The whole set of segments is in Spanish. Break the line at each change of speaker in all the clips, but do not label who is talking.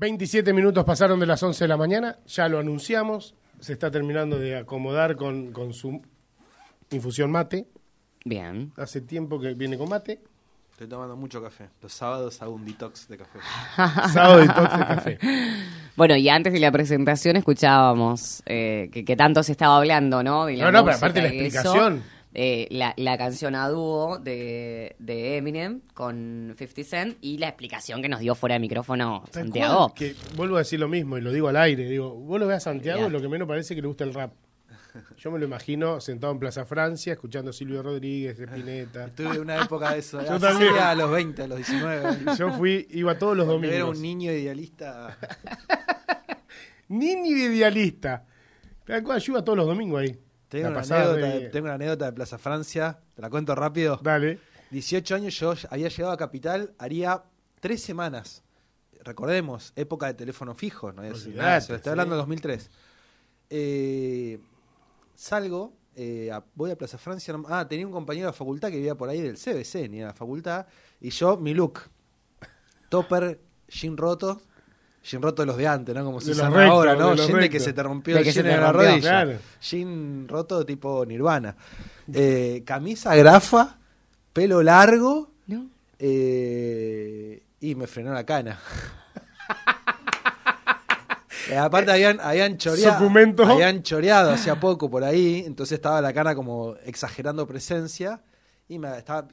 27 minutos pasaron de las 11 de la mañana, ya lo anunciamos, se está terminando de acomodar con, su infusión mate. Bien. Hace tiempo que viene con mate. Estoy tomando mucho café. Los sábados hago un detox de café. Sábado detox de café. Bueno, y antes de la presentación escuchábamos eh, que, tanto se estaba hablando, ¿no? no, no, pero aparte la explicación. Eh, la, canción a dúo de, Eminem con 50 Cent y la explicación que nos dio fuera de micrófono Santiago. Que, vuelvo a decir lo mismo y lo digo al aire. Digo, vos lo ves a Santiago lo que menos parece que le gusta el rap. Yo me lo imagino sentado en Plaza Francia escuchando Silvio Rodríguez, estuve en una
época de eso. ¿eh? Yo también. A los 20, a los 19. Yo fui,
iba todos los domingos. Era un niño idealista. niño idealista. yo iba todos los domingos ahí. Tengo, una anécdota de... Plaza Francia, te la cuento rápido. Dale.
18 años yo había llegado a Capital, haría tres semanas. Recordemos, época de teléfono fijo, no había nada, se lo estoy hablando de 2003. Eh, salgo, eh, voy a Plaza Francia. Ah, tenía un compañero de facultad que vivía por ahí del CBC, ni a la facultad. Y yo, mi look: topper, jean roto, Jin roto de los de antes, ¿no? Como se usa ahora, ¿no? Gente que se te rompió el Jin en la rodilla. Claro. roto tipo Nirvana. Eh, camisa grafa, pelo largo. Eh, y me frenó la cana. Eh, aparte habían, habían choreado, habían choreado hacía poco por ahí, entonces estaba la cana como exagerando presencia y me estaba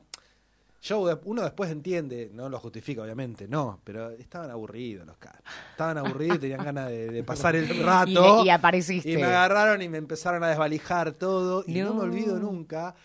uno después entiende, no lo justifica obviamente, no, pero estaban aburridos los caras. Estaban aburridos y tenían ganas de, pasar el rato. Y, me agarraron y me empezaron a desvalijar todo. Y no me olvido nunca,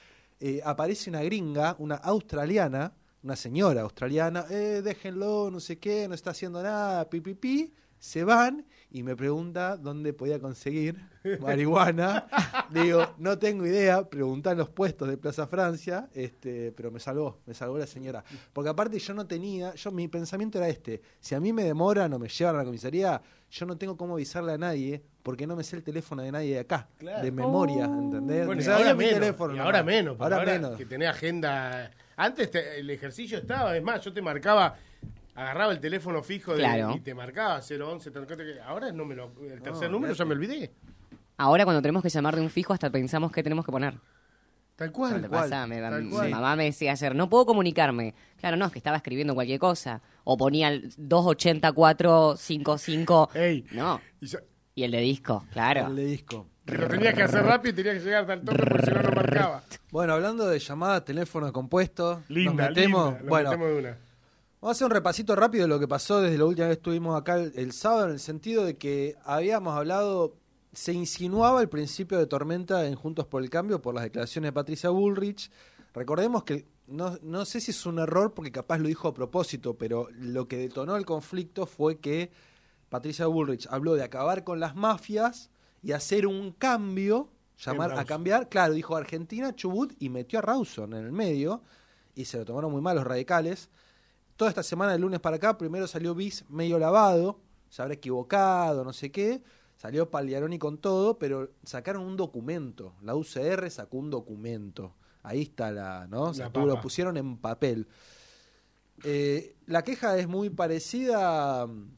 eh, aparece una gringa, una australiana, una señora australiana, eh, déjenlo, no sé qué, no está haciendo nada, pipipi. Se van y me pregunta dónde podía conseguir
marihuana.
Digo, no tengo idea, en los puestos de Plaza Francia, este, pero me salvó, me salvó la señora. Porque aparte yo no tenía, yo mi pensamiento era este, si a mí me demoran o me llevan a la comisaría, yo no tengo cómo avisarle a nadie porque no me sé el teléfono de nadie de acá, de memoria,
oh. ¿entendés? Bueno, ahora, menos, ahora menos, ahora, menos, que tenés agenda. Antes el ejercicio estaba, es más, yo te marcaba agarraba el teléfono fijo de, y te marcaba 011. Ahora no me lo, el tercer número ya me olvidé. Ahora cuando tenemos que llamar de un fijo hasta pensamos qué tenemos que poner. Tal cual. Tal mamá me decía ayer, no puedo comunicarme. Claro, no, es que estaba escribiendo cualquier cosa. O ponía el 28455. Ey. No. Y, el de disco, claro. El de disco. Pero lo tenías que hacer rápido y tenías que llegar hasta el tope porque si no, no
marcaba. Bueno, hablando de llamadas, teléfonos compuestos. Linda, nos metemos, bueno, de una Vamos a hacer un repasito rápido de lo que pasó desde la última vez que estuvimos acá el, sábado, en el sentido de que habíamos hablado, se insinuaba el principio de tormenta en Juntos por el Cambio por las declaraciones de Patricia Bullrich. Recordemos que no, no sé si es un error porque capaz lo dijo a propósito, pero lo que detonó el conflicto fue que Patricia Bullrich habló de acabar con las mafias y hacer un cambio, llamar a cambiar, claro, dijo Argentina, Chubut y metió a Rawson en el medio y se lo tomaron muy mal los radicales toda esta semana, el lunes para acá, primero salió Bis medio lavado, se habrá equivocado, no sé qué. Salió Pagliaroni con todo, pero sacaron un documento. La UCR sacó un documento. Ahí está la, ¿no? O sea, lo pusieron en papel. Eh, la queja es muy parecida a mm,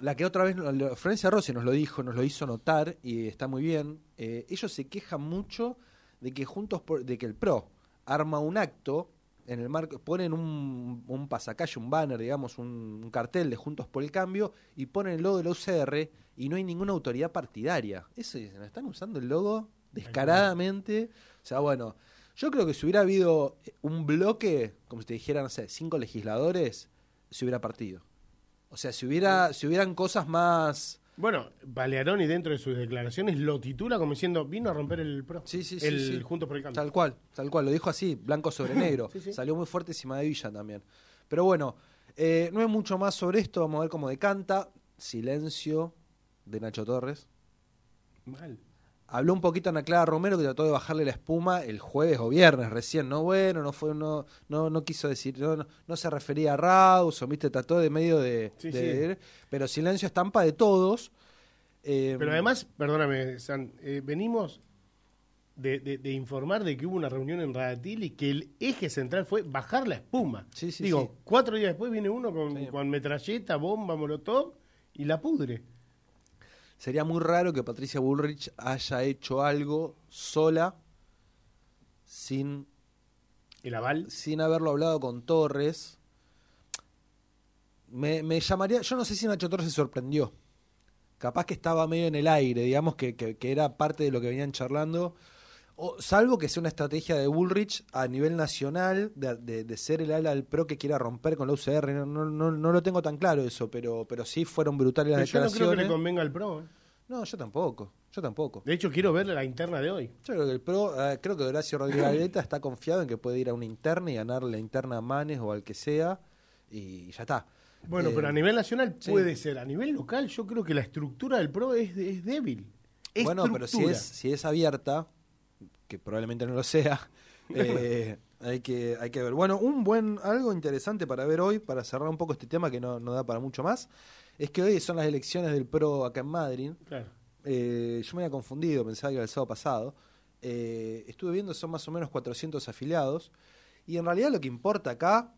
la que otra vez Florencia Rossi nos lo dijo, nos lo hizo notar y está muy bien. Eh, ellos se quejan mucho de que juntos por, de que el PRO arma un acto en el marco, ponen un, un pasacalle, un banner, digamos, un, cartel de Juntos por el Cambio y ponen el logo de la UCR y no hay ninguna autoridad partidaria. Eso están usando el logo descaradamente. O sea, bueno, yo creo que si hubiera habido un bloque, como si te dijeran, no sé, cinco legisladores, se hubiera partido. O sea, si, hubiera, si hubieran
cosas más bueno, y dentro de sus declaraciones lo titula como diciendo, vino a romper el pro. el, Juntos por el Cambio. Tal cual, tal cual, lo dijo así, blanco sobre negro. Salió muy
fuerte encima de Villa también. Pero bueno, eh, no hay mucho más sobre esto, vamos a ver cómo decanta. Silencio de Nacho Torres. Mal. Habló un poquito Ana Clara Romero que trató de bajarle la espuma el jueves o viernes recién. No, bueno, no fue, no, no, no quiso decir, no, no, se refería a o viste, trató de medio de, pero silencio estampa de todos.
Eh, pero además, perdóname, San, eh, venimos de, de, informar de que hubo una reunión en Radatil y que el eje central fue bajar la espuma. Digo, cuatro días después viene uno con, con metralleta, bomba, molotov y la pudre.
Sería muy raro que Patricia Bullrich haya hecho algo sola sin. ¿El aval? Sin haberlo hablado con Torres. Me, llamaría. Yo no sé si Nacho Torres se sorprendió. Capaz que estaba medio en el aire, digamos que era parte de lo que venían charlando salvo que sea una estrategia de Bullrich a nivel nacional, de, de, ser el ala del PRO que quiera romper con la UCR, no, lo tengo tan claro eso, pero, pero sí fueron brutales las declaraciones. Yo no creo que le
convenga al PRO. Eh. No, yo tampoco. Yo tampoco. De hecho, quiero ver la interna de hoy. Yo creo que el PRO, eh, creo que Horacio Rodríguez Galeta
está confiado en que puede ir a una interna y ganar la interna a Manes o al que sea, y ya está. Bueno, eh, pero a nivel nacional puede
ser. A nivel local, yo creo que la estructura del PRO es, débil. Bueno, pero si
es abierta, que probablemente no lo sea.
Eh,
hay, que, hay que ver. Bueno, un buen, algo interesante para ver hoy, para cerrar un poco este tema que no, da para mucho más, es que hoy son las elecciones del PRO acá en Madrid. Eh, yo me había confundido, pensaba que era el sábado pasado. Eh, estuve viendo, son más o menos 400 afiliados. Y en realidad lo que importa acá,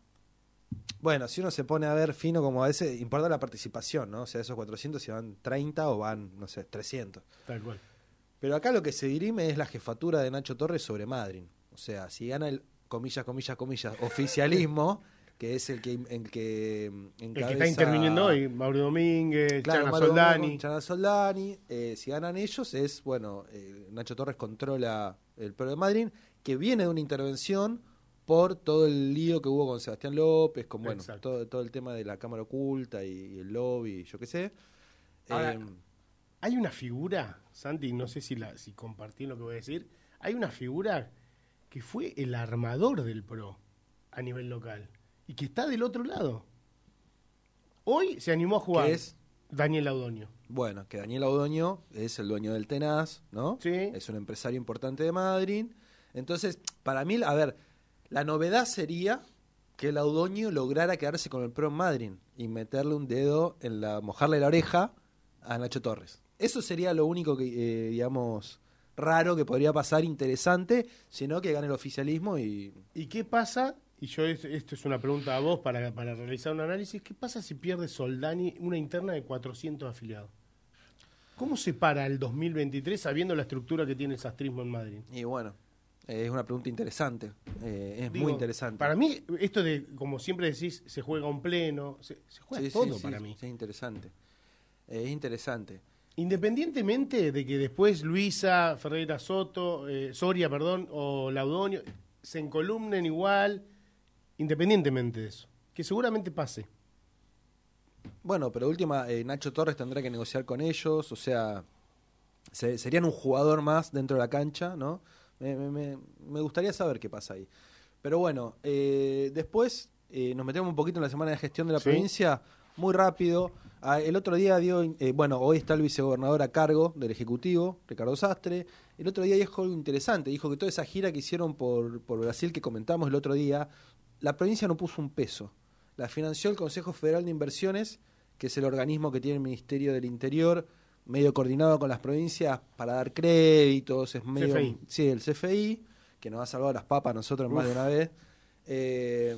bueno, si uno se pone a ver fino como a veces, importa la participación, ¿no? O sea, esos 400 si van 30 o van, no sé, 300. Tal cual. Pero acá lo que se dirime es la jefatura de Nacho Torres sobre Madrin, O sea, si gana el, comillas, comillas, comillas, oficialismo, que es el que, el que mm, que está interviniendo
hoy, Mauro Domínguez, claro, Soldani.
Chana Soldani. Eh, si ganan ellos es, bueno, eh, Nacho Torres controla el pueblo de Madrid, que viene de una intervención por todo el lío que hubo con Sebastián López, con bueno, todo, todo, el tema de la Cámara Oculta y, el lobby, yo qué sé.
Em, hay una figura, Santi, no sé si, la, si compartí lo que voy a decir, hay una figura que fue el armador del PRO a nivel local y que está del otro lado. Hoy se animó a jugar. es?
Daniel Audoño. Bueno, que Daniel Audoño es el dueño del Tenaz, ¿no? Sí. Es un empresario importante de Madrid. Entonces, para mí, a ver, la novedad sería que el Audoño lograra quedarse con el Pro en Madrid y meterle un dedo en la, mojarle la oreja a Nacho Torres. Eso sería lo único que, eh, digamos, raro que podría pasar, interesante, sino que gane el oficialismo y...
¿Y qué pasa? Y yo, esto es una pregunta a vos para, realizar un análisis. ¿Qué pasa si pierde Soldani una interna de 400 afiliados? ¿Cómo se para el 2023 sabiendo la estructura que tiene el sastrismo en Madrid? Y bueno, es una pregunta interesante, eh, es muy interesante. Para mí, esto de, como siempre decís, se juega un pleno, se, juega todo para mí. Es interesante, es interesante. Independientemente de que después Luisa, Ferreira Soto, eh, Soria, perdón, o Laudonio se encolumnen igual, independientemente de eso, que seguramente pase. Bueno, pero última, eh, Nacho
Torres tendrá que negociar con ellos, o sea, serían un jugador más dentro de la cancha, ¿no? Me, gustaría saber qué pasa ahí. Pero bueno, eh, después nos metemos un poquito en la semana de gestión de la provincia, muy rápido. Ah, el otro día dio, eh, bueno, hoy está el vicegobernador a cargo del Ejecutivo, Ricardo Sastre. El otro día dijo algo interesante, dijo que toda esa gira que hicieron por, Brasil, que comentamos el otro día, la provincia no puso un peso. La financió el Consejo Federal de Inversiones, que es el organismo que tiene el Ministerio del Interior, medio coordinado con las provincias para dar créditos, es medio... Sí, el CFI, que nos ha salvado las papas nosotros más de una vez. Eh,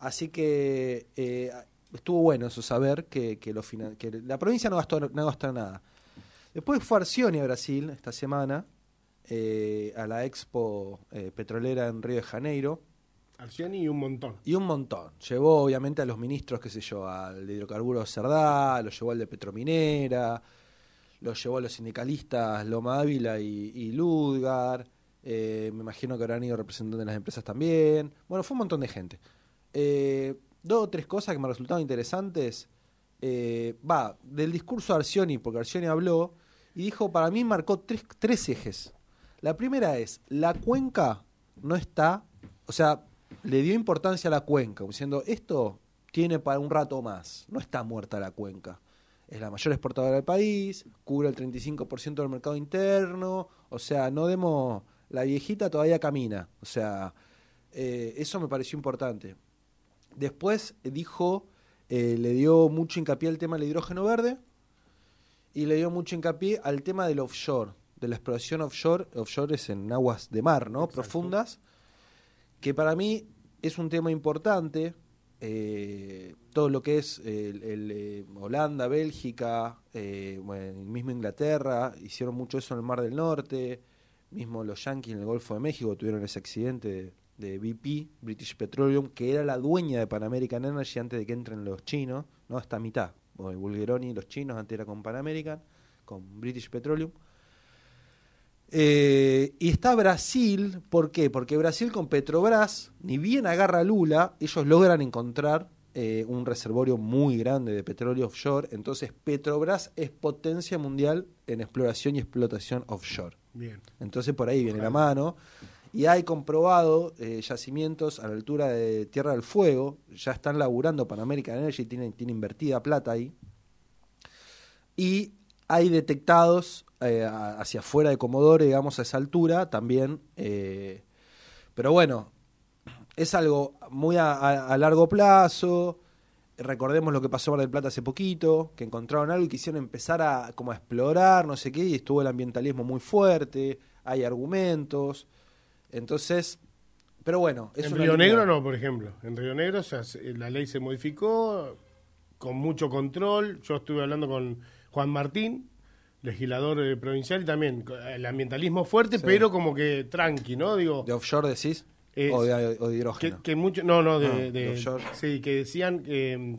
así que eh, estuvo bueno eso, saber que, que la provincia no gastó, nada. Después fue Arcioni a Brasil esta semana, eh, a la expo eh, petrolera en Río de Janeiro. Arcioni y un montón. Y un montón. Llevó obviamente a los ministros, qué sé yo, al de hidrocarburos Cerdá, lo llevó al de Petrominera, lo llevó a los sindicalistas Loma Ávila y, Ludgar. Eh, me imagino que habrán ido representantes de las empresas también. Bueno, fue un montón de gente. Eh, dos o tres cosas que me resultaron interesantes. Eh, va, del discurso de Arcioni, porque Arcioni habló y dijo, para mí marcó tres, tres ejes. La primera es, la cuenca no está, o sea, le dio importancia a la cuenca, diciendo, esto tiene para un rato más, no está muerta la cuenca. Es la mayor exportadora del país, cubre el 35% del mercado interno, o sea, no demos, la viejita todavía camina, o sea, eh, eso me pareció importante. Después eh, dijo, eh, le dio mucho hincapié al tema del hidrógeno verde y le dio mucho hincapié al tema del offshore, de la exploración offshore. Offshore es en aguas de mar, ¿no? Profundas, que para mí es un tema importante. Eh, todo lo que es el, Holanda, Bélgica, eh, mismo Inglaterra, hicieron mucho eso en el Mar del Norte, mismo los yanquis en el Golfo de México tuvieron ese accidente de BP, British Petroleum, que era la dueña de Pan American Energy antes de que entren los chinos, ¿no? Hasta mitad. los chinos antes era con Pan American, con British Petroleum. Eh, y está Brasil, ¿por qué? Porque Brasil con Petrobras, ni bien agarra Lula, ellos logran encontrar eh, un reservorio muy grande de petróleo offshore. Entonces Petrobras es potencia mundial en exploración y explotación offshore. Bien. Entonces por ahí viene la mano y hay comprobado eh, yacimientos a la altura de Tierra del Fuego, ya están laburando pan American Energy, tiene, tiene invertida plata ahí, y hay detectados eh, hacia afuera de Comodoro, digamos, a esa altura también, eh, pero bueno, es algo muy a, largo plazo, recordemos lo que pasó en Mar del Plata hace poquito, que encontraron algo y quisieron empezar a, como a explorar, no sé qué, y estuvo el ambientalismo muy fuerte, hay argumentos,
entonces, pero bueno. en Río Negro no, por ejemplo. En Río Negro eh, la ley se modificó con mucho control. Yo estuve hablando con Juan Martín, legislador eh, provincial, y también eh, el ambientalismo fuerte, pero como que tranqui, ¿no? Digo, ¿De offshore decís? o, de, hidrógeno. Que, no, no, de, ah, sí, que decían que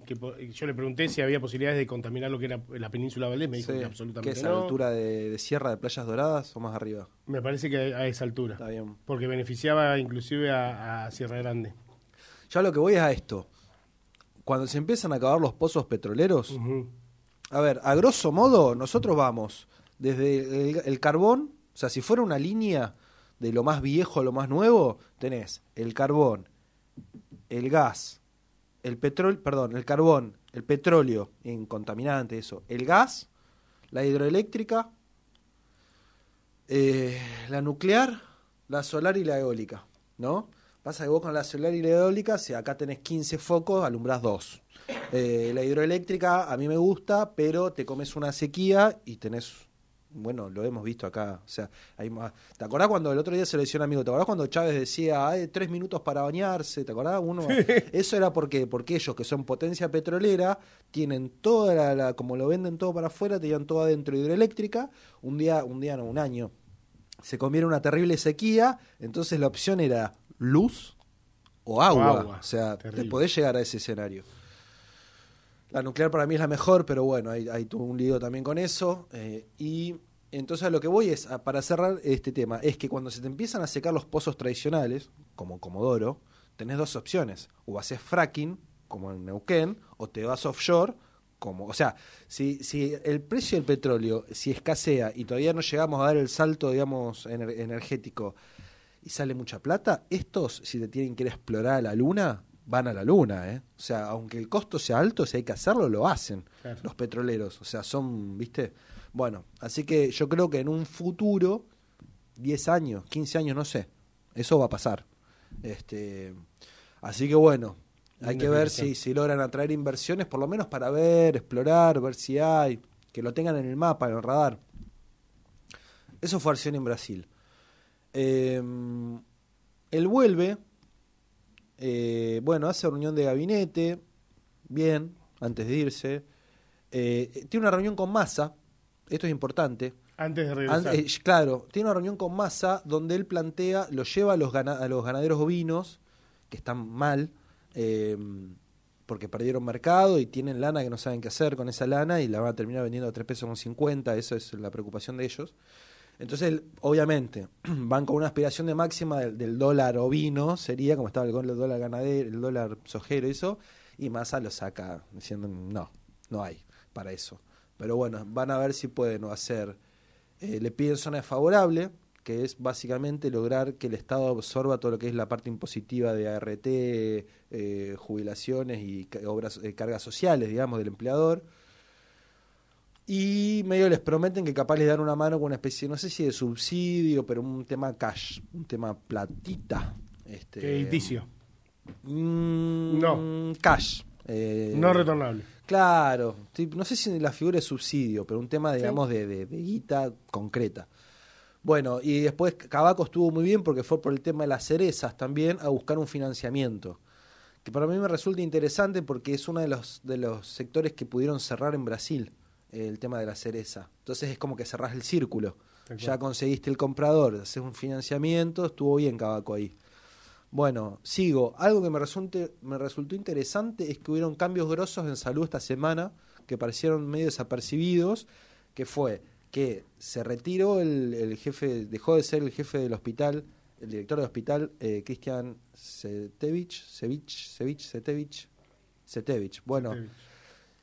yo le pregunté si había posibilidades de contaminar lo que era la península Valdés, me dijo que absolutamente ¿Qué a altura
de, Sierra de Playas Doradas o más arriba?
Me parece que a esa altura. Está bien. Porque beneficiaba inclusive a, Sierra Grande.
Ya lo que voy es a esto. Cuando se empiezan a acabar los pozos petroleros, a ver, a grosso modo, nosotros vamos desde el carbón, o sea, si fuera una línea de lo más viejo a lo más nuevo, tenés el carbón, el gas, el petróleo, perdón, el carbón, el petróleo en contaminante, eso, el gas, la hidroeléctrica, eh, la nuclear, la solar y la eólica, ¿no? Pasa que vos con la solar y la eólica, si acá tenés 15 focos, alumbras dos. Eh, la hidroeléctrica a mí me gusta, pero te comes una sequía y tenés bueno, lo hemos visto acá. O sea, hay más. ¿Te acordás cuando el otro día se un amigo? ¿Te acordás cuando Chávez decía, hay tres minutos para bañarse? ¿Te acordás? Uno, Eso era porque, porque ellos, que son potencia petrolera, tienen toda la, como lo venden todo para afuera, tenían todo adentro hidroeléctrica. Un día, un día no, un año. Se comieron una terrible sequía, entonces la opción era luz o agua. O, sea, te podés llegar a ese escenario. La nuclear para mí es la mejor, pero bueno, hay hay un lío también con eso. Eh, y entonces lo que voy es, para cerrar este tema, es que cuando se te empiezan a secar los pozos tradicionales, como Comodoro, tenés dos opciones. O haces fracking, como en Neuquén, o te vas offshore, como... O sea, si, si el precio del petróleo, si escasea y todavía no llegamos a dar el salto, digamos, energético y sale mucha plata, estos, si te tienen que ir a explorar a la luna, van a la luna, ¿eh? O sea, aunque el costo sea alto, si hay que hacerlo, lo hacen los petroleros. O sea, son, ¿viste? Bueno, así que yo creo que en un futuro, 10 años, 15 años, no sé, eso va a pasar. Este, así que bueno, hay que ver si, si logran atraer inversiones, por lo menos para ver, explorar, ver si hay, que lo tengan en el mapa, en el radar. Eso fue acción en Brasil. él em, vuelve eh, bueno, hace reunión de gabinete, bien, antes de irse. Eh, tiene una reunión con masa, esto es importante. Antes de regresar. Eh, claro, tiene una reunión con masa donde él plantea, lo lleva a los, ganaderos ovinos, que están mal, eh, porque perdieron mercado y tienen lana que no saben qué hacer con esa lana y la van a terminar vendiendo a 3 pesos con 50, eso es la preocupación de ellos. Entonces, obviamente, van con una aspiración de máxima del, dólar ovino, sería como estaba el, el dólar ganadero, el dólar sojero y eso, y Massa lo saca diciendo, no, no hay para eso. Pero bueno, van a ver si pueden hacer, eh, le piden zona favorable, que es básicamente lograr que el Estado absorba todo lo que es la parte impositiva de ART, eh, jubilaciones y eh, cargas sociales, digamos, del empleador y medio les prometen que capaz les dan una mano con una especie, no sé si de subsidio, pero un tema cash, un tema platita. Este, indicio mm, no. Cash. Eh, no retornable. Claro, no sé si la figura es subsidio, pero un tema, digamos, de, de, de, guita concreta. Bueno, y después Cabaco estuvo muy bien porque fue por el tema de las cerezas también a buscar un financiamiento que para mí me resulta interesante porque es uno de los, de los sectores que pudieron cerrar en Brasil el tema de la cereza. Entonces es como que cerrás el círculo. Ya conseguiste el comprador, haces un financiamiento, estuvo bien Cabaco ahí. Bueno, sigo. Algo que me, resulte, me resultó interesante es que hubieron cambios grosos en salud esta semana que parecieron medio desapercibidos, que fue que se retiró el, jefe, dejó de ser el jefe del hospital, el director del hospital, eh, Cristian Setevich, Setevich, Setevich, Setevich, Bueno,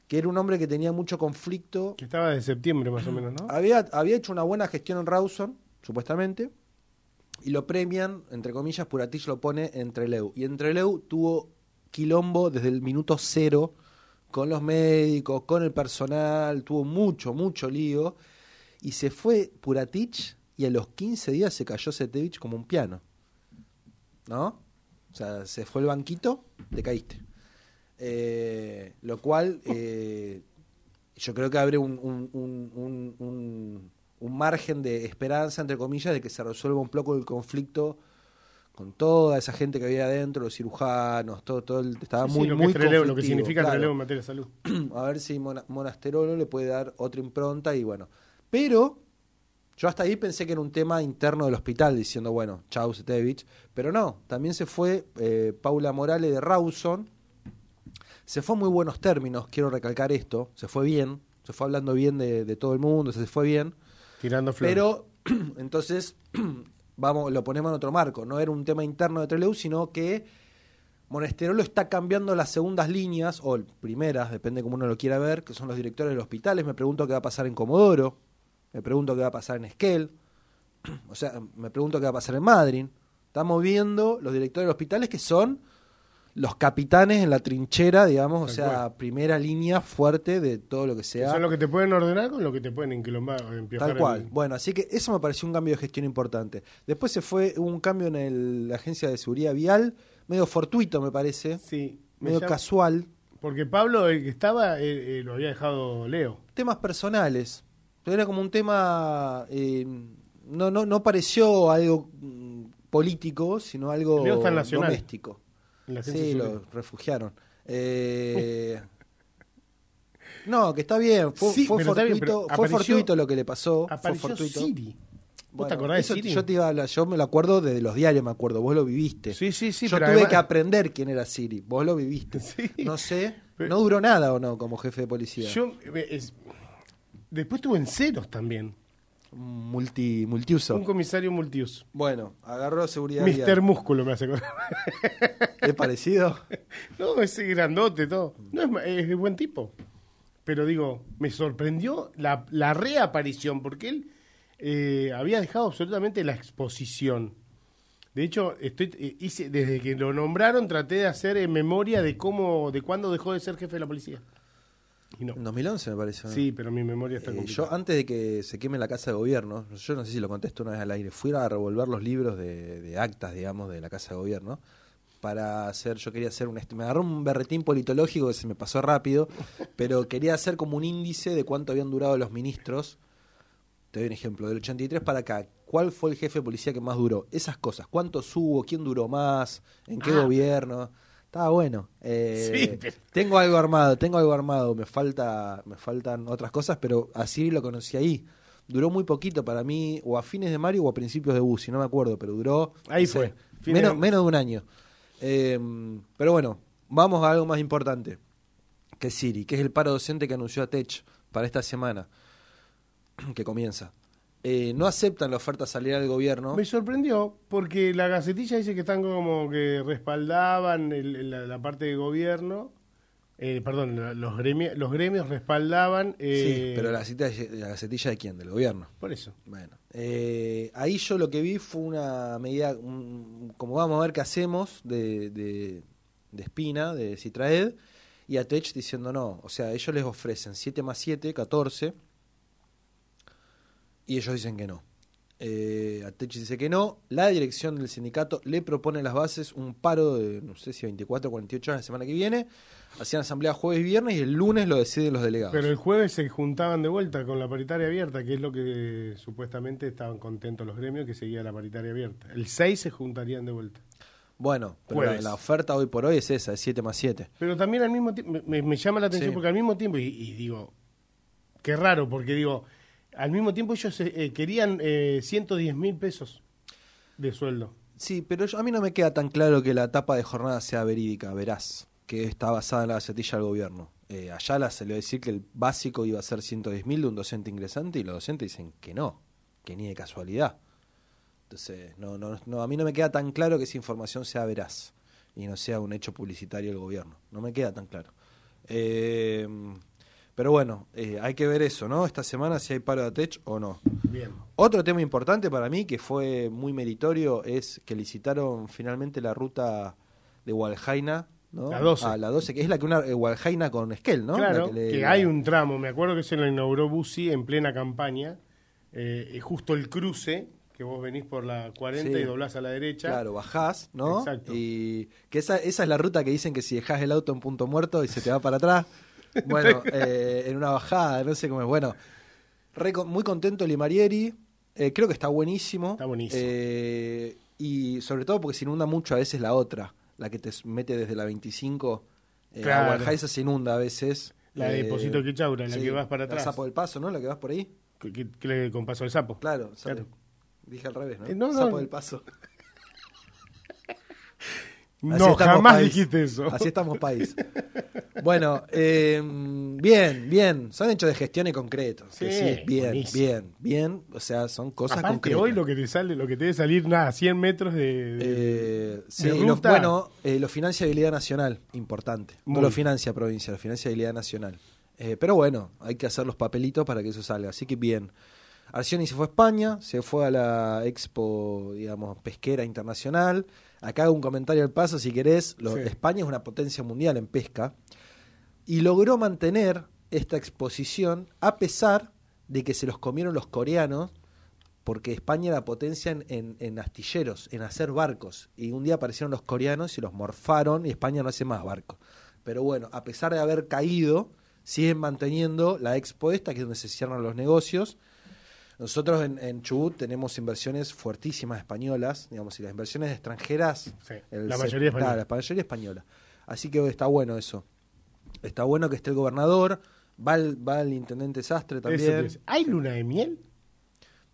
que era un hombre que tenía mucho
conflicto. Que estaba de septiembre más o menos,
¿no? Había, había hecho una buena gestión en Rawson, supuestamente, y lo premian, entre comillas, Puratich lo pone entre Leu Y entre Leu tuvo quilombo desde el minuto cero con los médicos, con el personal, tuvo mucho, mucho lío. Y se fue Puratich y a los 15 días se cayó Setevich como un piano. ¿No? O sea, se fue el banquito, te caíste. Eh, lo cual eh, yo creo que abre un, margen de esperanza, entre comillas, de que se resuelva un poco el conflicto con toda esa gente que había adentro, los cirujanos, todo, todo estaba muy, muy lo que significa relevo en materia de salud. A ver si Monasterolo le puede dar otra impronta y bueno. Pero yo hasta ahí pensé que era un tema interno del hospital, diciendo, bueno, chau, Setevich. Pero no, también se fue eh, Paula Morales de Rawson, se fue muy buenos términos, quiero recalcar esto. Se fue bien, se fue hablando bien de, todo el mundo, se fue bien. Tirando flores. Pero entonces, vamos, lo ponemos en otro marco. No era un tema interno de Trelew, sino que Monesterolo está cambiando las segundas líneas, o primeras, depende cómo uno lo quiera ver, que son los directores de los hospitales. Me pregunto qué va a pasar en Comodoro, me pregunto qué va a pasar en Esquel, o sea, me pregunto qué va a pasar en Madrid. Estamos viendo los directores de los hospitales que son los capitanes en la trinchera, digamos, o sea, primera línea fuerte de todo lo que sea. Eso lo
que te pueden ordenar con lo que te pueden enquilombar. Tal cual.
Bueno, así que eso me pareció un cambio de gestión importante. Después se fue un cambio en la Agencia de Seguridad Vial, medio fortuito, me parece. Sí. medio casual. Porque Pablo, el que estaba, eh, eh, lo había dejado Leo. Temas personales. pero Era como un tema. Eh, no, no, no pareció algo mm, político, sino algo doméstico sí, lo refugiaron. Eh, no, que está bien. Fue, fortuito, lo que le pasó. fue fortuito. Siri.
¿Vos te acordás de Siri? Yo,
te iba a yo me lo acuerdo desde los diarios, me acuerdo. Vos lo viviste. Sí, sí, sí. Yo tuve que aprender quién era Siri. Vos lo viviste. No sé. No duró nada o no como jefe de policía. Yo.
Después estuvo en ceros también multi, multiuso. Un comisario multiuso. Bueno, agarró seguridad. Mister Músculo me hace ¿Es parecido? No, es grandote todo. No, es, es, buen tipo. Pero digo, me sorprendió la, la reaparición, porque él eh, había dejado absolutamente la exposición. De hecho, estoy, eh, hice, desde que lo nombraron traté de hacer en eh, memoria de cómo, de cuándo dejó de ser jefe de la policía.
2011 me parece. Sí,
pero mi memoria está eh, Yo
antes de que se queme la casa de gobierno, yo no sé si lo contesto una vez al aire, fui a revolver los libros de, actas, digamos, de la casa de gobierno para hacer, yo quería hacer un, me agarró un berretín politológico que se me pasó rápido, pero quería hacer como un índice de cuánto habían durado los ministros. Te doy un ejemplo, del 83 para acá, ¿cuál fue el jefe de policía que más duró? Esas cosas, ¿cuántos hubo? ¿Quién duró más?
¿En qué ah. gobierno?
Está bueno. Eh, Tengo algo armado, tengo algo armado. Me, falta, me faltan otras cosas, pero así lo conocí ahí. Duró muy poquito para mí, o a fines de Mario o a principios de Busi, no me acuerdo, pero duró. Ahí fue. menos, de... menos de un año. Em, pero bueno, vamos a algo más importante que Siri, que es el paro docente que anunció a Tech para esta semana, que comienza. Eh, no aceptan la oferta salarial del gobierno. Me
sorprendió porque la gacetilla dice que están como que respaldaban la, parte de gobierno. Eh, perdón, los, los gremios respaldaban. Eh, sí, pero la
gacetilla, la gacetilla, de quién? Del gobierno. Por eso. Bueno,
ahí yo lo que
vi fue una medida, como vamos a ver qué hacemos, de, de, Espina, de Citraed, y a Tech diciendo no. O sea, ellos les ofrecen 7 más 7, 14 y ellos dicen que no. Eh, Atechi dice que no. La dirección del sindicato le propone a las bases un paro de, no sé si 24 o 48 horas la semana que viene. Hacían asamblea jueves y viernes y el lunes lo deciden los delegados. Pero
el jueves se juntaban de vuelta con la paritaria abierta, que es lo que supuestamente estaban contentos los gremios, que seguía la paritaria abierta. El 6 se juntarían de vuelta. Bueno, pero la,
oferta hoy por hoy es esa, de 7 más 7.
Pero también al mismo tiempo, me, llama la atención porque al mismo tiempo, y, y digo, qué raro, porque digo, al mismo tiempo ellos eh, eh, querían 110 eh, mil pesos de sueldo.
Sí, pero a mí no me queda tan claro que la etapa de jornada sea verídica, verás, que está basada en la gacetilla del gobierno. Eh, Ayala se le decir que el básico iba a ser 110 mil de un docente ingresante y los docentes dicen que no, que ni de casualidad. Entonces, no, no, a mí no me queda tan claro que esa información sea veraz y no sea un hecho publicitario del gobierno. No me queda tan claro. Eh, pero bueno, eh, hay que ver eso, ¿no? Esta semana si hay paro de ATECH o no. Bien. Otro tema importante para mí que fue muy meritorio es que licitaron finalmente la ruta de Walhaina. ¿no? La 12. A ah, la 12, que es la que una Walhaina
eh, con Esquel, ¿no? Claro, que, hay un tramo, me acuerdo que se lo inauguró Busi en plena campaña, eh, justo el cruce, que vos venís por la 40 y doblás a la derecha. Claro,
bajás, ¿no? Exacto. Y que esa, esa es la ruta que dicen que si dejás el auto en punto muerto y se te va para atrás. bueno, eh, en una bajada, no sé cómo es. Bueno, muy contento Limarieri. Eh, creo que está buenísimo. Está buenísimo. Eh, y sobre todo porque se inunda mucho a veces la otra, la que te mete desde la 25. Eh, claro. se inunda a veces. La de que Quechaura, la que vas para atrás. La sapo del paso, ¿no? La que vas por ahí. con paso del sapo? Claro, claro. Dije al revés, ¿no? no. Sapo del paso.
no, jamás dijiste eso. Así
estamos país. Bueno, eh, bien, bien. Son hechos de gestión y concretos. Sí, sí bien, bien, bien. O sea, son cosas concretas.
hoy lo que te sale, lo que te debe salir, nada, 100 metros de, eh, bueno,
eh, lo financia habilidad nacional, importante. no lo financia provincia, lo financia habilidad nacional. pero bueno, hay que hacer los papelitos para que eso salga. Así que bien. Arcioni se fue a España, se fue a la expo, digamos, pesquera internacional. Acá hago un comentario al paso, si querés. España es una potencia mundial en pesca y logró mantener esta exposición a pesar de que se los comieron los coreanos porque España era potencia en, astilleros, en hacer barcos. Y un día aparecieron los coreanos y los morfaron y España no hace más barcos. Pero bueno, a pesar de haber caído, siguen manteniendo la expo esta, que es donde se cierran los negocios, nosotros en, en Chubut tenemos inversiones fuertísimas españolas, digamos, y las inversiones extranjeras. la mayoría española. Claro, la mayoría española. Así que está bueno eso. Está bueno que esté el gobernador, va el, intendente Sastre también. ¿Hay luna de miel?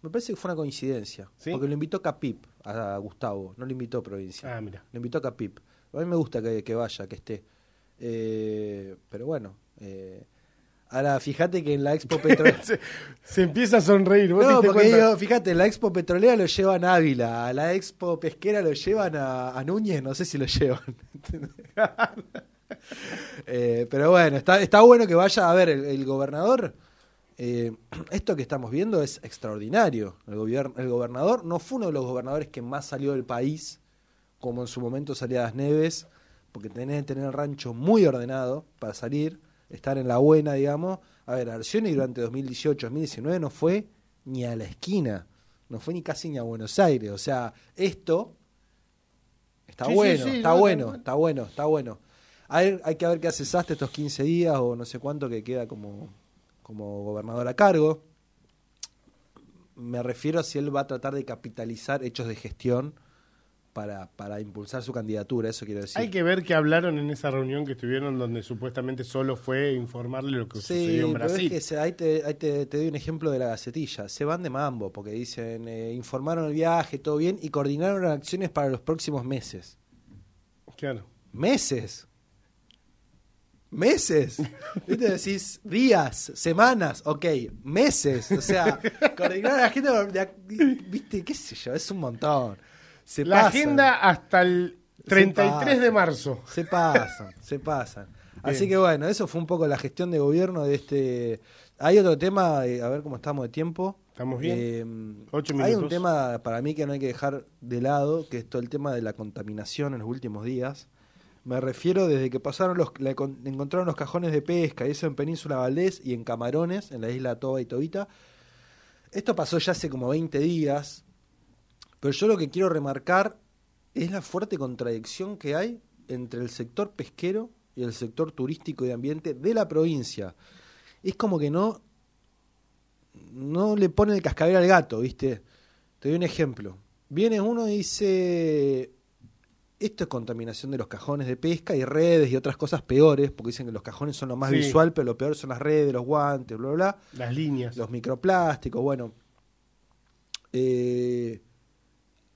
Me parece que fue una coincidencia, porque lo invitó Capip a Gustavo, no lo invitó Provincia. Ah, mira. Lo invitó Capip. A mí me gusta que, vaya, que esté. Eh, pero bueno, eh, Ahora, fíjate que en la Expo Petrolera. se, empieza a sonreír. no, porque fíjate, en la Expo Petrolera lo llevan a Ávila, a la Expo Pesquera lo llevan a, Núñez, no sé si lo llevan. Eh, pero bueno, está, bueno que vaya a ver el, gobernador. Eh, esto que estamos viendo es extraordinario. El, el gobernador no fue uno de los gobernadores que más salió del país, como en su momento salía las Neves, porque tenés que tener el rancho muy ordenado para salir estar en la buena, digamos. A ver, Arcioni durante 2018, 2019 no fue ni a la esquina, no fue ni casi ni a Buenos Aires. O sea, esto está bueno, está, bueno está bueno, está bueno, hay que ver qué hace hasta estos 15 días o no sé cuánto que queda como, como gobernador a cargo. Me refiero a si él va a tratar de capitalizar hechos de gestión para, para impulsar su candidatura, eso quiero decir. Hay
que ver qué hablaron en esa reunión que estuvieron donde supuestamente solo fue informarle lo que sucedió en Brasil.
ahí, te, ahí doy un ejemplo de la gacetilla. Se van de mambo porque dicen, eh, informaron el viaje, todo bien, y coordinaron acciones para los próximos meses. Claro. Meses meses. ¿Viste? Decís días, semanas, ok, meses. O sea, coordinar a la gente, ¿viste? ¿Qué sé yo? Es un montón la agenda hasta el 33 de marzo. Se pasan, se pasan. Así que bueno, eso fue un poco la gestión de gobierno de este. Hay otro tema, eh, a ver cómo estamos de tiempo. ¿Estamos bien? Eh, hay un tema para mí que no hay que dejar de lado, que es todo el tema de la contaminación en los últimos días. Me refiero desde que pasaron los, encontraron los cajones de pesca, eso en Península Valdés y en Camarones, en la isla Toba y Tobita. Esto pasó ya hace como 20 días. Pero yo lo que quiero remarcar es la fuerte contradicción que hay entre el sector pesquero y el sector turístico y de ambiente de la provincia. Es como que no, no le pone el cascabel al gato, ¿viste? Te doy un ejemplo. Viene uno y dice, esto es contaminación de los cajones de pesca y redes y otras cosas peores, porque dicen que los cajones son lo más visual, pero lo peor son las redes, los guantes, bla, bla. Las líneas. Los microplásticos, bueno. Eh,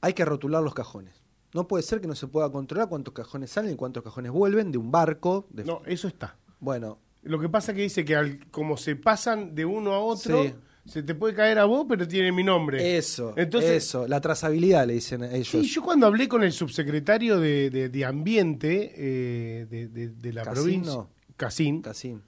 hay que rotular los cajones. No puede ser que no se pueda controlar cuántos cajones salen y cuántos cajones vuelven de
un barco. No, eso está. Bueno. Lo que pasa es que dice que al, como se pasan de uno a otro, se te puede caer a vos, pero tiene mi nombre. Eso, Entonces, eso, la trazabilidad le dicen ellos. Sí, yo cuando hablé con el subsecretario de, de, de Ambiente eh, de, la provincia, Casín. Casín.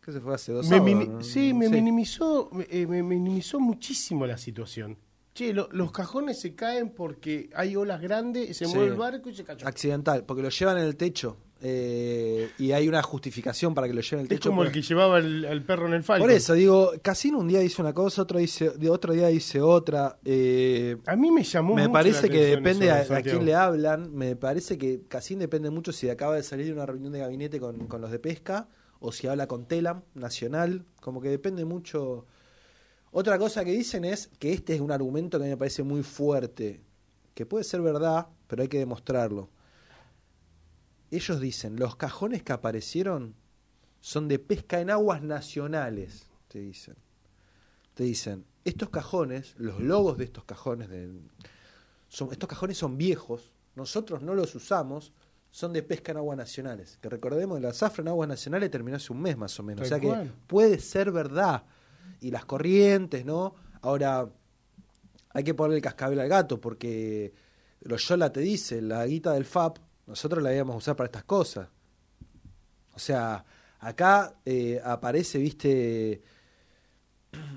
Que se fue hace dos años. Sí, me, Minimizó, eh, me minimizó muchísimo la situación. Che, los cajones se caen porque hay olas grandes, se mueve el barco y se cayó. Accidental, porque lo llevan en el techo.
Eh, y hay una justificación para que lo lleven el techo. Es como el que llevaba el, perro en el falco. Por eso, digo, Casino un día dice una cosa, otro, dice, otro día dice otra. Eh, a mí me llamó mucho Me parece que depende a, quién le hablan. Me parece que Casino depende mucho si acaba de salir de una reunión de gabinete con, con los de pesca o si habla con Telam Nacional. Como que depende mucho otra cosa que dicen es que este es un argumento que a mí me parece muy fuerte, que puede ser verdad, pero hay que demostrarlo. Ellos dicen, los cajones que aparecieron son de pesca en aguas nacionales, te dicen. Te dicen, estos cajones, los logos de estos cajones, de, estos cajones son viejos, nosotros no los usamos, son de pesca en aguas nacionales. Que recordemos, la zafra en aguas nacionales terminó hace un mes más o menos. o sea que puede ser verdad y las corrientes, ¿no? Ahora, hay que poner el cascabel al gato porque lo Yola te dice, la guita del FAP, nosotros la íbamos a usar para estas cosas. O sea, acá eh, aparece, viste,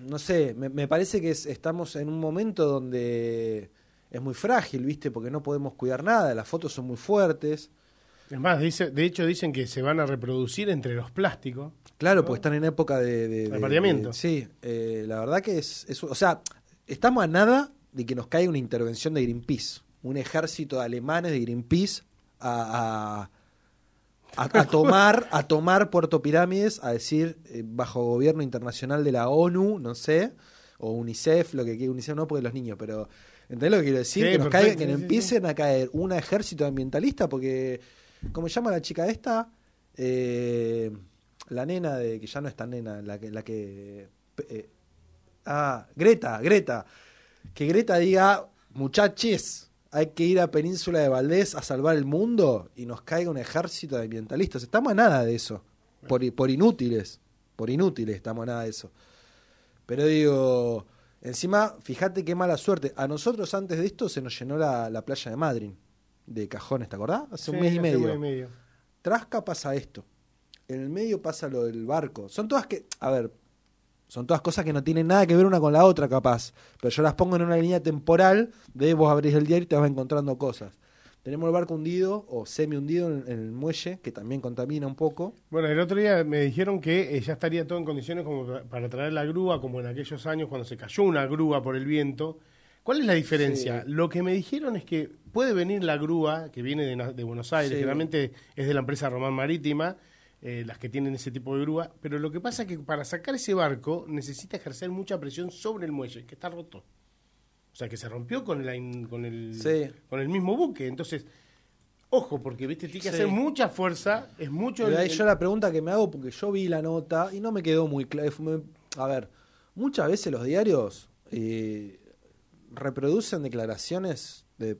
no sé, me, parece que estamos en un momento donde es muy
frágil, viste, porque no podemos cuidar nada, las fotos son muy fuertes. Es más, dice, de hecho dicen que se van a reproducir entre los plásticos. Claro, pues porque
están en época de... de, sí, eh, la verdad que es, es... O sea, estamos a nada de que nos caiga una intervención de Greenpeace, un ejército de alemanes de Greenpeace a, a, tomar, a tomar Puerto Pirámides, a decir, eh, bajo gobierno internacional de la ONU, no sé, o UNICEF, lo que quiera, UNICEF no porque los niños, pero... ¿Entendés lo que quiero decir? que nos caiga, que empiecen a caer un ejército ambientalista porque ¿Cómo se llama la chica esta? Eh, la nena de que ya no es tan nena, la que. La que eh, ah, Greta, Greta. Que Greta diga, muchaches hay que ir a Península de Valdés a salvar el mundo y nos caiga un ejército de ambientalistas. Estamos a nada de eso. Por, inútiles. Por inútiles estamos a nada de eso. Pero digo, encima, fíjate qué mala suerte. A nosotros antes de esto se nos llenó la, la playa de Madrid de cajones, ¿te acordás? Hace un mes y medio. Trasca pasa esto. En el medio pasa lo del barco. Son todas que, a ver, son todas cosas que no tienen nada que ver una con la otra, capaz. Pero yo las pongo en una línea temporal de vos abrís el diario y te vas encontrando cosas. Tenemos el barco hundido o semi hundido en, el muelle, que también
contamina un poco. Bueno, el otro día me dijeron que eh, ya estaría todo en condiciones como para traer la grúa, como en aquellos años cuando se cayó una grúa por el viento ¿Cuál es la diferencia? Lo que me dijeron es que puede venir la grúa que viene de, Buenos Aires, generalmente es de la empresa Román Marítima, eh, las que tienen ese tipo de grúa, pero lo que pasa es que para sacar ese barco necesita ejercer mucha presión sobre el muelle, que está roto. O sea, que se rompió con, el, con, el, con el mismo buque. Entonces, Ojo, porque viste, tiene que hacer mucha fuerza, es mucho. yo
la pregunta que me hago, porque yo vi la nota y no me quedó muy claro. A ver, muchas veces los diarios eh, reproducen declaraciones de,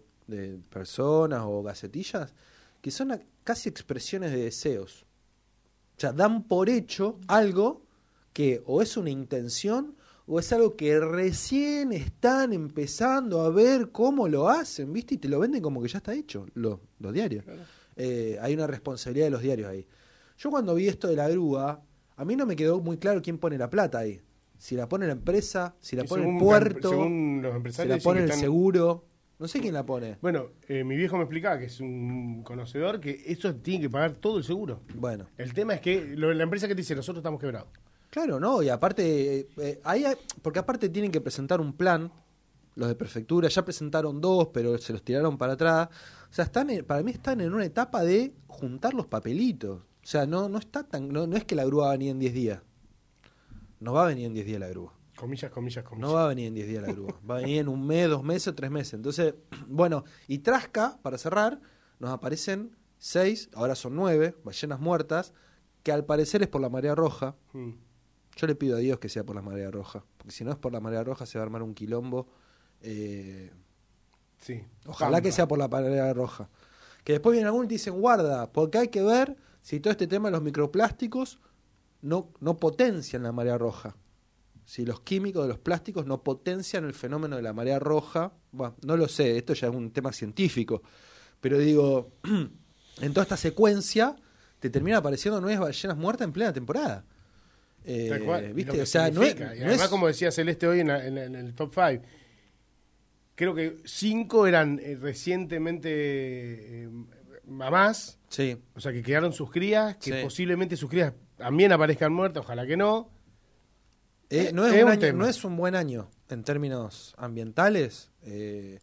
personas o gacetillas que son casi expresiones de deseos. O sea, dan por hecho algo que o es una intención o es algo que recién están empezando a ver cómo lo hacen, ¿viste? Y te lo venden como que ya está hecho, los diarios. Eh, hay una responsabilidad de los diarios ahí. Yo cuando vi esto de la grúa, a mí no me quedó muy claro quién pone la plata ahí si la pone la empresa, si la pone el em- puerto,
empresarios si la pone el
seguro.
No sé quién la pone. Bueno, eh, mi viejo me explicaba que es un conocedor que eso tiene que pagar todo el seguro. Bueno. El tema es que la empresa que dice, nosotros estamos quebrados.
Claro, no, y aparte, eh, eh, hay, porque aparte tienen que presentar un plan, los de prefectura, ya presentaron dos, pero se los tiraron para atrás. O sea, están para mí están en una etapa de juntar los papelitos. O sea, no, no está tan, no, es que la grúa va ni en 10 días. No va a venir en 10 días la grúa. Comillas, comillas, comillas. No va a venir en 10 días la grúa. va a venir en un mes, dos meses o tres meses. Entonces, bueno, y Trasca, para cerrar, nos aparecen seis, ahora son nueve, ballenas muertas, que al parecer es por la marea roja. Hmm. Yo le pido a Dios que sea por la marea roja, porque si no es por la marea roja se va a armar un quilombo. Eh, sí. Ojalá que sea por la marea roja. Que después viene algunos y dicen, guarda, porque hay que ver si todo este tema de los microplásticos no, potencian la marea roja. Si los químicos de los plásticos no potencian el fenómeno de la marea roja, no lo sé, esto ya es un tema científico, pero digo, en toda esta secuencia
te termina apareciendo nueve ballenas
muertas en plena temporada.
Eh, ¿Viste? además, como decía Celeste hoy en, el top 5, creo que cinco eran eh, recientemente eh, mamás. Sí. O sea, que quedaron sus crías, que posiblemente sus crías también aparezcan muertos, ojalá que no. Eh, eh, no, es un no, es
un buen año en términos ambientales. Eh,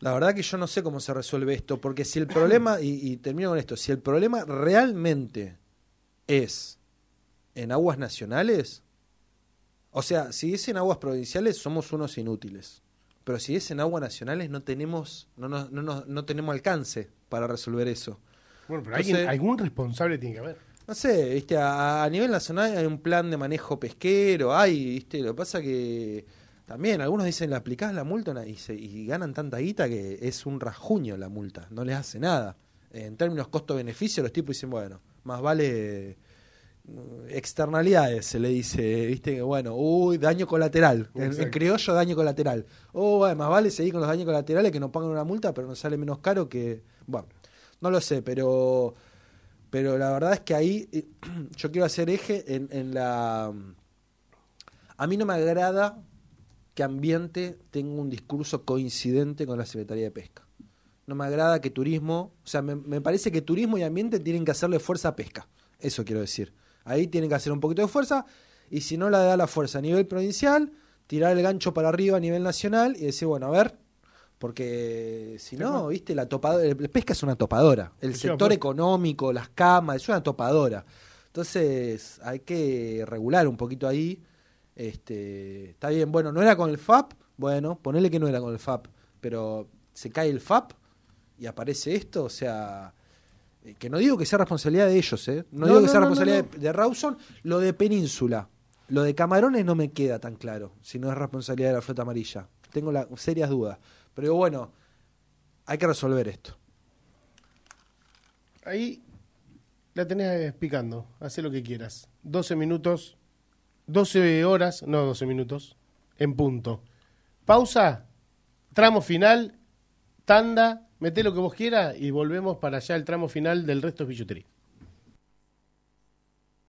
la verdad que yo no sé cómo se resuelve esto, porque si el problema, y, termino con esto, si el problema realmente es en aguas nacionales, o sea, si es en aguas provinciales somos unos inútiles, pero si es en aguas nacionales no tenemos, no, no, tenemos alcance para resolver eso.
Bueno, pero algún responsable tiene que haber.
No sé, viste, a, nivel nacional hay un plan de manejo pesquero, hay, viste, lo que pasa que también algunos dicen, le aplicás la multa y, se, y ganan tanta guita que es un rajuño la multa, no les hace nada. En términos costo-beneficio, los tipos dicen, bueno, más vale mm, externalidades, se le dice, viste, bueno, uy, daño colateral, en, criollo daño colateral. Oh, más vale seguir con los daños colaterales que nos pongan una multa, pero nos sale menos caro que, bueno, no lo sé, pero pero la verdad es que ahí eh, yo quiero hacer eje en, en la... A mí no me agrada que ambiente tenga un discurso coincidente con la Secretaría de Pesca. No me agrada que turismo, o sea, me, me, parece que turismo y ambiente tienen que hacerle fuerza a pesca. Eso quiero decir. Ahí tienen que hacer un poquito de fuerza y si no la da la fuerza a nivel provincial, tirar el gancho para arriba a nivel nacional y decir, bueno, a ver, porque si no, viste, la topadora, La pesca es una topadora. El sector pues. económico, las camas, es una topadora. Entonces hay que regular un poquito ahí. Este, está bien, bueno, no era con el FAP, bueno, ponele que no era con el FAP, pero se cae el FAP y aparece esto, o sea, eh, que no digo que sea responsabilidad de ellos, ¿eh? No, digo que sea responsabilidad de, Rawson, lo de Península, lo de Camarones no me queda tan claro, si no es responsabilidad de la flota amarilla. Tengo serias dudas.
Pero bueno, hay que resolver esto. Ahí la tenés explicando. hace lo que quieras. 12 minutos, 12 horas, no 12 minutos, en punto. Pausa, tramo final, tanda, meté lo que vos quieras y volvemos para allá el tramo final del resto de billutería.